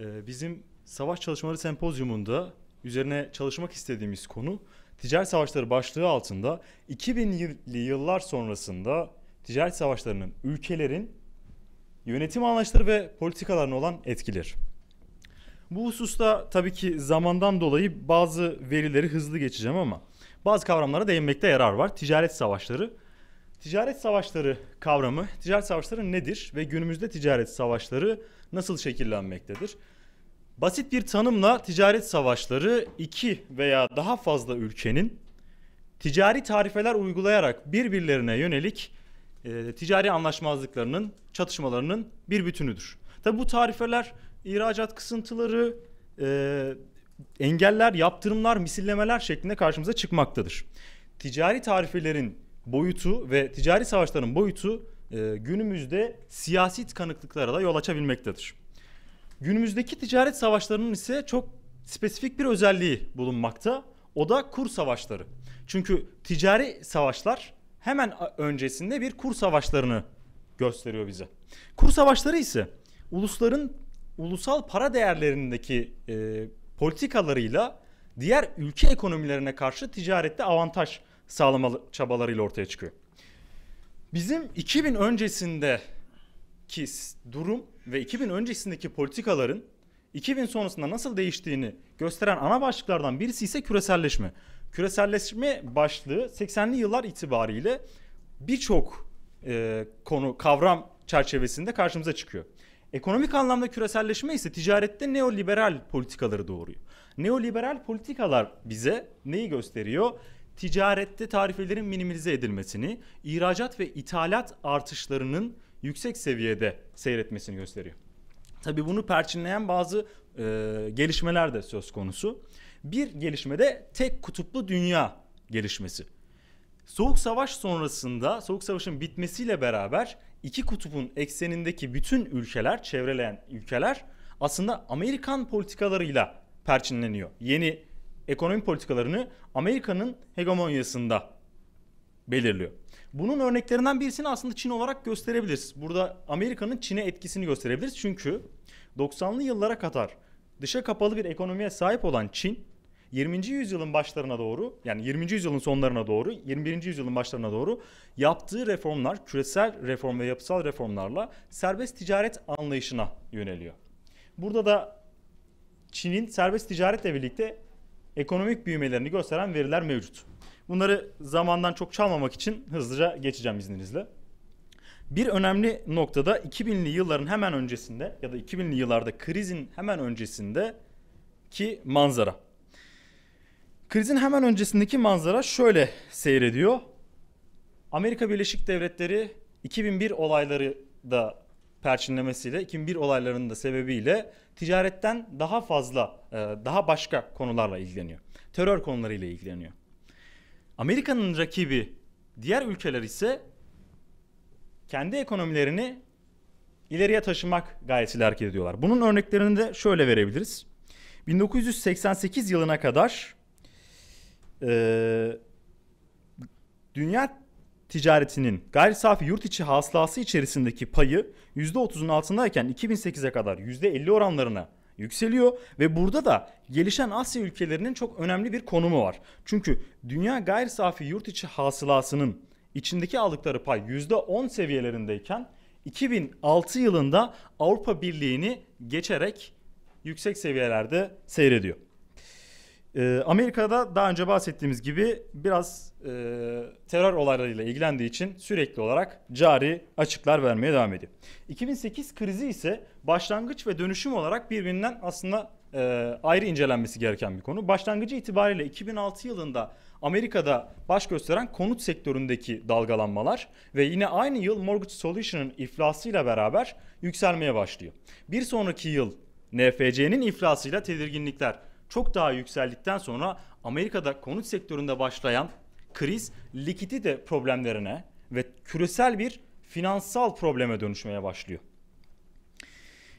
Ee, bizim savaş çalışmaları sempozyumunda üzerine çalışmak istediğimiz konu ticaret savaşları başlığı altında 2000'li yıllar sonrasında ticaret savaşlarının ülkelerin yönetim anlayışları ve politikalarına olan etkiler. Bu hususta tabii ki zamandan dolayı bazı verileri hızlı geçeceğim ama bazı kavramlara değinmekte yarar var. Ticaret savaşları. Ticaret savaşları kavramı, ticaret savaşları nedir ve günümüzde ticaret savaşları nasıl şekillenmektedir? Basit bir tanımla ticaret savaşları iki veya daha fazla ülkenin ticari tarifeler uygulayarak birbirlerine yönelik e, ticari anlaşmazlıklarının, çatışmalarının bir bütünüdür. Tabi bu tarifeler ihracat kısıntıları, e, engeller, yaptırımlar, misillemeler şeklinde karşımıza çıkmaktadır. Ticari tarifelerin boyutu ve ticari savaşların boyutu e, günümüzde siyasi tıkanıklıklara da yol açabilmektedir. Günümüzdeki ticaret savaşlarının ise çok spesifik bir özelliği bulunmakta. O da kur savaşları. Çünkü ticari savaşlar hemen öncesinde bir kur savaşlarını gösteriyor bize. Kur savaşları ise ulusların ulusal para değerlerindeki e, politikalarıyla diğer ülke ekonomilerine karşı ticarette avantaj sağlama çabalarıyla ortaya çıkıyor. Bizim 2000 öncesindeki durum ve 2000 öncesindeki politikaların 2000 sonrasında nasıl değiştiğini gösteren ana başlıklardan birisi ise küreselleşme. Küreselleşme başlığı 80'li yıllar itibariyle birçok e, konu kavram çerçevesinde karşımıza çıkıyor. Ekonomik anlamda küreselleşme ise ticarette neoliberal politikaları doğuruyor. Neoliberal politikalar bize neyi gösteriyor? Ticarette tarifelerin minimize edilmesini, ihracat ve ithalat artışlarının yüksek seviyede seyretmesini gösteriyor. Tabii bunu perçinleyen bazı e, gelişmeler de söz konusu. Bir gelişmede tek kutuplu dünya gelişmesi. Soğuk Savaş sonrasında Soğuk Savaş'ın bitmesiyle beraber iki kutubun eksenindeki bütün ülkeler, çevreleyen ülkeler aslında Amerikan politikalarıyla perçinleniyor. Yeni ekonomi politikalarını Amerika'nın hegemonyasında belirliyor. Bunun örneklerinden birisini aslında Çin olarak gösterebiliriz. Burada Amerika'nın Çin'e etkisini gösterebiliriz. Çünkü 90'lı yıllara kadar dışa kapalı bir ekonomiye sahip olan Çin 20. yüzyılın başlarına doğru yani 20. yüzyılın sonlarına doğru 21. yüzyılın başlarına doğru yaptığı reformlar küresel reform ve yapısal reformlarla serbest ticaret anlayışına yöneliyor. Burada da Çin'in serbest ticaretle birlikte ekonomik büyümelerini gösteren veriler mevcut. Bunları zamandan çok çalmamak için hızlıca geçeceğim izninizle. Bir önemli noktada 2000'li yılların hemen öncesinde ya da 2000'li yıllarda krizin hemen öncesinde ki manzara. Krizin hemen öncesindeki manzara şöyle seyrediyor. Amerika Birleşik Devletleri 2001 olayları da perçinlemesiyle 2001 olaylarının da sebebiyle ticaretten daha fazla e, daha başka konularla ilgileniyor. Terör konularıyla ilgileniyor. Amerika'nın rakibi diğer ülkeler ise kendi ekonomilerini ileriye taşımak gayesiyle hareket ediyorlar. Bunun örneklerini de şöyle verebiliriz. 1988 yılına kadar e, dünya ticaretinin gayri safi yurt içi hasılası içerisindeki payı %30'un altındayken 2008'e kadar %50 oranlarına yükseliyor ve burada da gelişen Asya ülkelerinin çok önemli bir konumu var. Çünkü dünya gayri safi yurt içi hasılasının içindeki aldıkları pay %10 seviyelerindeyken 2006 yılında Avrupa Birliği'ni geçerek yüksek seviyelerde seyrediyor. E, Amerika'da daha önce bahsettiğimiz gibi biraz e, terör olaylarıyla ilgilendiği için sürekli olarak cari açıklar vermeye devam ediyor. 2008 krizi ise başlangıç ve dönüşüm olarak birbirinden aslında e, ayrı incelenmesi gereken bir konu. Başlangıcı itibariyle 2006 yılında Amerika'da baş gösteren konut sektöründeki dalgalanmalar ve yine aynı yıl Mortgage Solution'ın iflasıyla beraber yükselmeye başlıyor. Bir sonraki yıl NFC'nin iflasıyla tedirginlikler çok daha yükseldikten sonra Amerika'da konut sektöründe başlayan kriz likidite problemlerine ve küresel bir finansal probleme dönüşmeye başlıyor.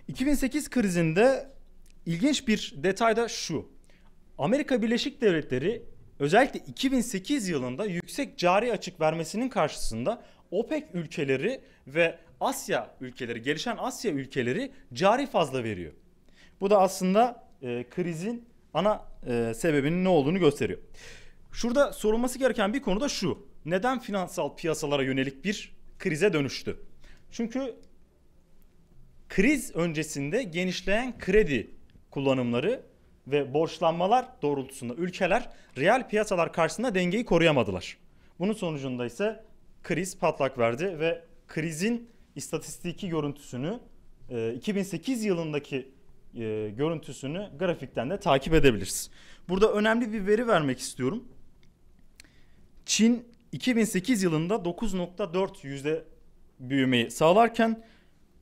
2008 krizinde ilginç bir detay da şu. Amerika Birleşik Devletleri özellikle 2008 yılında yüksek cari açık vermesinin karşısında OPEC ülkeleri ve Asya ülkeleri, gelişen Asya ülkeleri cari fazla veriyor. Bu da aslında e, krizin ana e, sebebinin ne olduğunu gösteriyor. Şurada sorulması gereken bir konu da şu. Neden finansal piyasalara yönelik bir krize dönüştü? Çünkü kriz öncesinde genişleyen kredi kullanımları ve borçlanmalar doğrultusunda ülkeler reel piyasalar karşısında dengeyi koruyamadılar. Bunun sonucunda ise kriz patlak verdi ve krizin istatistiki görüntüsünü 2008 e, yılındaki e, görüntüsünü grafikten de takip edebiliriz. Burada önemli bir veri vermek istiyorum. Çin 2008 yılında 9.4 yüzde büyümeyi sağlarken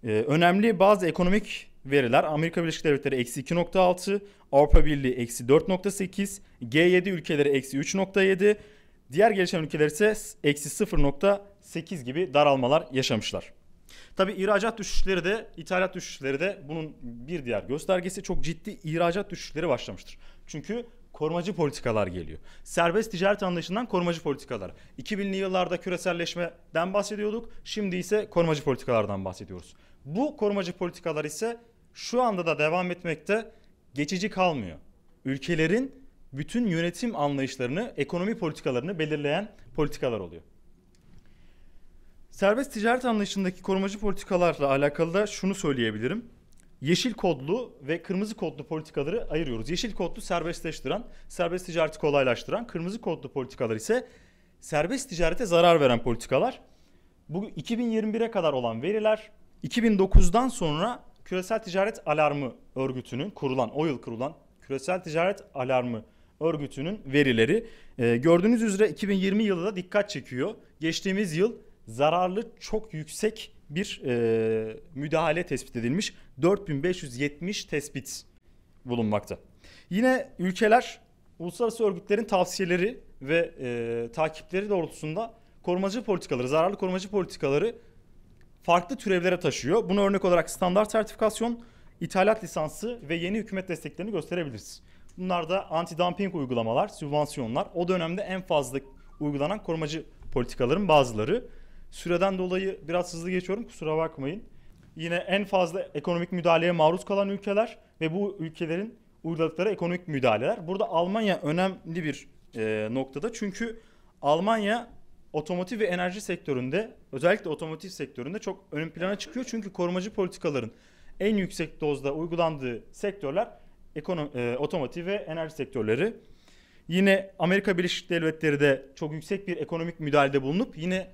e, önemli bazı ekonomik veriler Amerika Birleşik Devletleri eksi 2.6, Avrupa Birliği eksi 4.8, G7 ülkeleri eksi 3.7, diğer gelişen ülkeler ise eksi 0.8 gibi daralmalar yaşamışlar. Tabi ihracat düşüşleri de ithalat düşüşleri de bunun bir diğer göstergesi çok ciddi ihracat düşüşleri başlamıştır. Çünkü korumacı politikalar geliyor. Serbest ticaret anlayışından korumacı politikalar. 2000'li yıllarda küreselleşmeden bahsediyorduk. Şimdi ise korumacı politikalardan bahsediyoruz. Bu korumacı politikalar ise şu anda da devam etmekte geçici kalmıyor. Ülkelerin bütün yönetim anlayışlarını, ekonomi politikalarını belirleyen politikalar oluyor. Serbest ticaret anlayışındaki korumacı politikalarla alakalı da şunu söyleyebilirim. Yeşil kodlu ve kırmızı kodlu politikaları ayırıyoruz. Yeşil kodlu serbestleştiren, serbest ticareti kolaylaştıran, kırmızı kodlu politikalar ise serbest ticarete zarar veren politikalar. Bu 2021'e kadar olan veriler 2009'dan sonra Küresel Ticaret Alarmı Örgütü'nün kurulan, o yıl kurulan Küresel Ticaret Alarmı Örgütü'nün verileri. E, gördüğünüz üzere 2020 yılı da dikkat çekiyor. Geçtiğimiz yıl zararlı çok yüksek bir e, müdahale tespit edilmiş. 4570 tespit bulunmakta. Yine ülkeler uluslararası örgütlerin tavsiyeleri ve e, takipleri doğrultusunda korumacı politikaları, zararlı korumacı politikaları farklı türevlere taşıyor. Buna örnek olarak standart sertifikasyon, ithalat lisansı ve yeni hükümet desteklerini gösterebiliriz. Bunlar da anti-dumping uygulamalar, sübvansiyonlar. O dönemde en fazla uygulanan korumacı politikaların bazıları. Süreden dolayı biraz hızlı geçiyorum kusura bakmayın. Yine en fazla ekonomik müdahaleye maruz kalan ülkeler ve bu ülkelerin uyguladıkları ekonomik müdahaleler. Burada Almanya önemli bir e, noktada çünkü Almanya otomotiv ve enerji sektöründe özellikle otomotiv sektöründe çok ön plana çıkıyor. Çünkü korumacı politikaların en yüksek dozda uygulandığı sektörler ekonomi, e, otomotiv ve enerji sektörleri. Yine Amerika Birleşik Devletleri de çok yüksek bir ekonomik müdahalede bulunup yine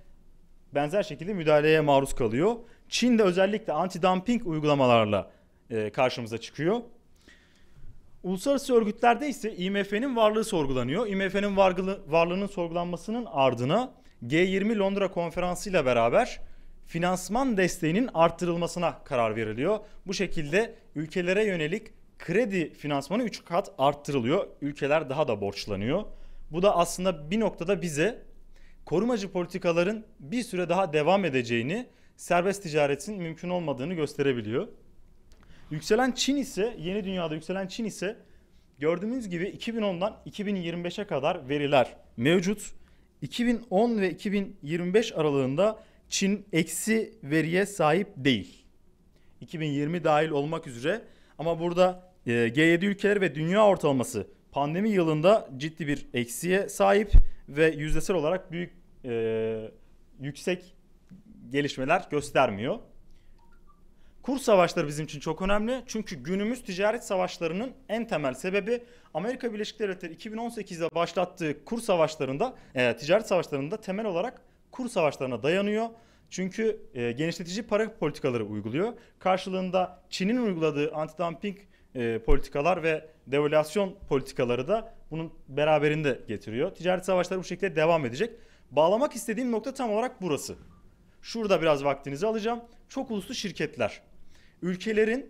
benzer şekilde müdahaleye maruz kalıyor. Çin de özellikle anti-dumping uygulamalarla e, karşımıza çıkıyor. Uluslararası örgütlerde ise IMF'nin varlığı sorgulanıyor. IMF'nin varlığının sorgulanmasının ardına G20 Londra konferansı ile beraber finansman desteğinin arttırılmasına karar veriliyor. Bu şekilde ülkelere yönelik kredi finansmanı 3 kat arttırılıyor. Ülkeler daha da borçlanıyor. Bu da aslında bir noktada bize korumacı politikaların bir süre daha devam edeceğini, serbest ticaretin mümkün olmadığını gösterebiliyor. Yükselen Çin ise, yeni dünyada yükselen Çin ise gördüğünüz gibi 2010'dan 2025'e kadar veriler mevcut. 2010 ve 2025 aralığında Çin eksi veriye sahip değil. 2020 dahil olmak üzere ama burada e, G7 ülkeleri ve dünya ortalaması pandemi yılında ciddi bir eksiye sahip ve yüzdesel olarak büyük e, yüksek gelişmeler göstermiyor. Kur savaşları bizim için çok önemli. Çünkü günümüz ticaret savaşlarının en temel sebebi Amerika Birleşik Devletleri 2018'de başlattığı kur savaşlarında, e, ticaret savaşlarında temel olarak kur savaşlarına dayanıyor. Çünkü e, genişletici para politikaları uyguluyor. Karşılığında Çin'in uyguladığı antidumping e, politikalar ve devalüasyon politikaları da bunun beraberinde getiriyor. Ticaret savaşları bu şekilde devam edecek. Bağlamak istediğim nokta tam olarak burası. Şurada biraz vaktinizi alacağım. Çok uluslu şirketler. Ülkelerin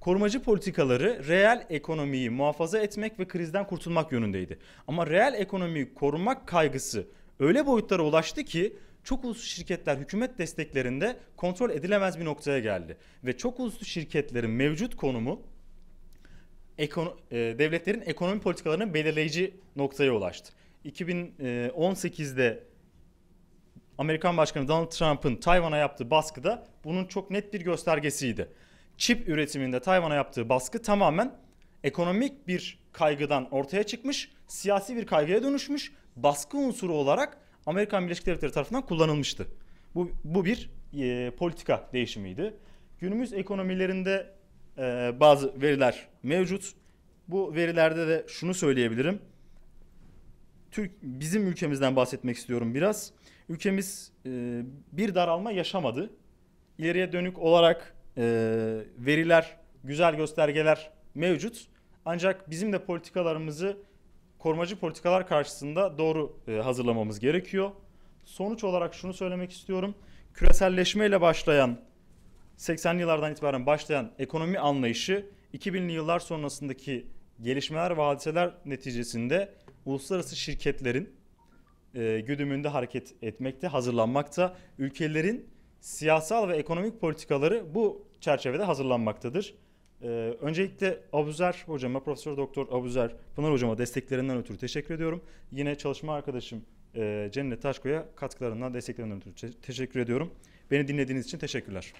korumacı politikaları reel ekonomiyi muhafaza etmek ve krizden kurtulmak yönündeydi. Ama reel ekonomiyi korumak kaygısı öyle boyutlara ulaştı ki çok uluslu şirketler hükümet desteklerinde kontrol edilemez bir noktaya geldi. Ve çok uluslu şirketlerin mevcut konumu ekono, e, devletlerin ekonomi politikalarının belirleyici noktaya ulaştı. 2018'de e, Amerikan Başkanı Donald Trump'ın Tayvan'a yaptığı baskıda bunun çok net bir göstergesiydi. Çip üretiminde Tayvan'a yaptığı baskı tamamen ekonomik bir kaygıdan ortaya çıkmış, siyasi bir kaygıya dönüşmüş, baskı unsuru olarak Amerikan Birleşik Devletleri tarafından kullanılmıştı. Bu, bu bir e, politika değişimiydi. Günümüz ekonomilerinde e, bazı veriler mevcut. Bu verilerde de şunu söyleyebilirim. Türk bizim ülkemizden bahsetmek istiyorum biraz. Ülkemiz e, bir daralma yaşamadı. İleriye dönük olarak e, veriler, güzel göstergeler mevcut. Ancak bizim de politikalarımızı korumacı politikalar karşısında doğru e, hazırlamamız gerekiyor. Sonuç olarak şunu söylemek istiyorum. Küreselleşmeyle başlayan 80'li yıllardan itibaren başlayan ekonomi anlayışı 2000'li yıllar sonrasındaki gelişmeler ve hadiseler neticesinde uluslararası şirketlerin e, güdümünde hareket etmekte, hazırlanmakta. Ülkelerin siyasal ve ekonomik politikaları bu çerçevede hazırlanmaktadır. E, öncelikle Abuzer hocama, Profesör Doktor Abuzer Pınar hocama desteklerinden ötürü teşekkür ediyorum. Yine çalışma arkadaşım e, Cennet Taşko'ya katkılarından, desteklerinden ötürü teşekkür ediyorum. Beni dinlediğiniz için teşekkürler.